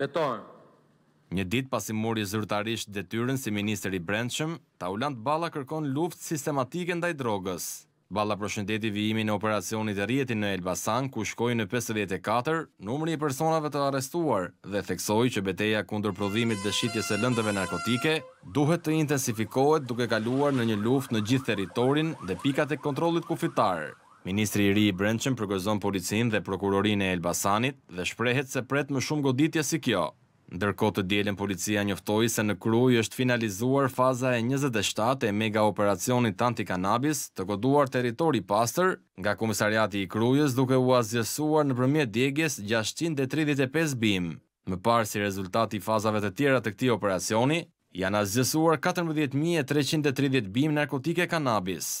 beton. Një dit pasi mori zyrtarisht detyrën si minister i brendshëm, Taulant Balla kërkon luftë sistematike ndaj drogës. Balla përshëndeti vijimin e operacionit e rjetin në Elbasan, ku shkoj në 54, numëri i personave të arestuar dhe theksoj që beteja kundër prodhimit dhe shqitjes e lëndëve narkotike duhet të intensifikohet duke kaluar në një luft në gjithë teritorin dhe pikat e kontrolit kufitarë. Ministri i ri i brendshëm përgozon policin dhe prokurorin e Elbasanit dhe shprehet se pret më shumë goditja si kjo. Ndërko të djelen policia njoftoi se në krujë është finalizuar faza e 27 e mega operacionit të kanabis të goduar teritori pasër nga komisariati i krujës duke u azjesuar në përmjet djegjes 635 bim. Më parë si rezultati fazave të tjera të këti operacioni, janë azjesuar 14.330 bim narkotike kanabis.